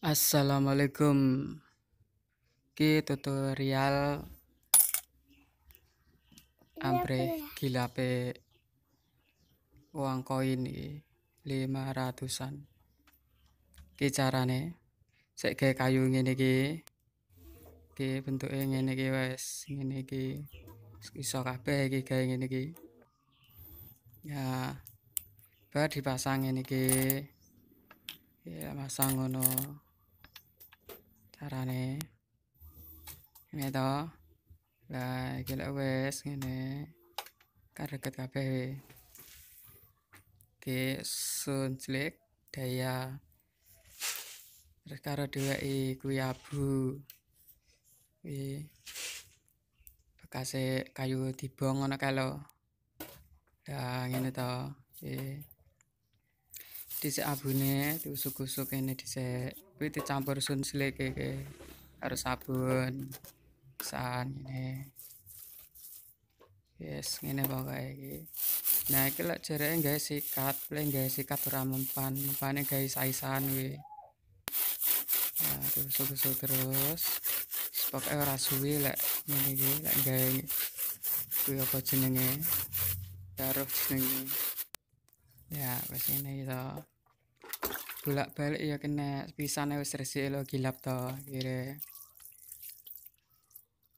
Assalamualaikum ke tutorial Ambre gilape Uang koin ini 500an Oke carane Sek ke kayu ngene iki Oke bentuknya ngene iki wes Ngene iki Iso kabeh iki gawe ngene iki Ya Bar dipasang ngene iki Ya masang ngono carane ini to lah iki lek wis ngene kareket kabeh iki sun clik daya terus karo dheweki kuwi abu iki bekas kayu dibong ngono kae lho lah ngene to iki dhisik abune diusuk-usuk kene dhisik kuwi dicampur sun sleke ke karo sabun pisan ngene yes ngene pokoke iki nah iki lek jareke gawe sikat lek gawe sikat ora mempan mempane gawe saisan kuwi nah diusuk-usuk terus pokoke ora suwi lek ngene iki lek gawe kuwi apa jenenge taruh jenenge ya wes ini to bolak-balik ya kena pisane wes resik lo gilap to kire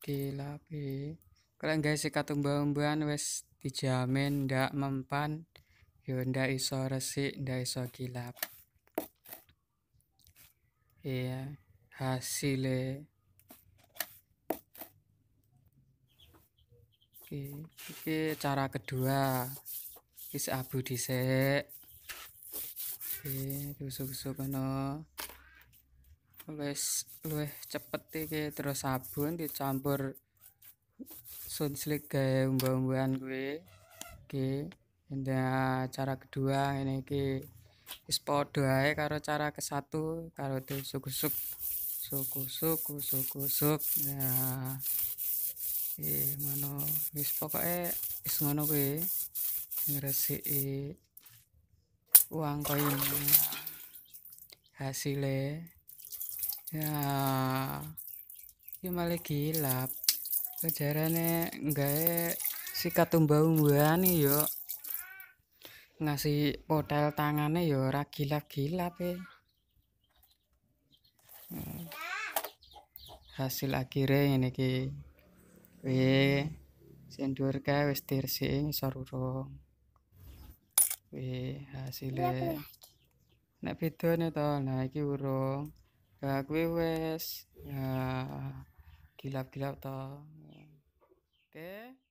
ya. E. kalau guys sih umban-umban wes dijamin ndak mempan yo ndak iso resik ndak iso gilap iya hasilnya e. oke, oke cara kedua wis abu dhisik oke tusuk-tusuk kono wis luwih cepet iki terus sabun dicampur sunslick gawe umba-umbahan kuwi oke ini cara kedua ini ki wis padha ae karo cara ke satu karo disusuk suku suku suku suk nah eh mana wis pokoknya wis ngono kuwi ngresiki uang koin hasilnya ya ya malah gilap kejarannya enggak sikat tumbau umbahan yo ngasih modal tangannya yo ora gilap-gilap e. hmm. hasil akhirnya ini ki we sendur kae wis diresiki Wih, hasilnya. Nek video ini toh, nah ini urung. Nah, kuih wes. Nah, gilap-gilap toh. Oke.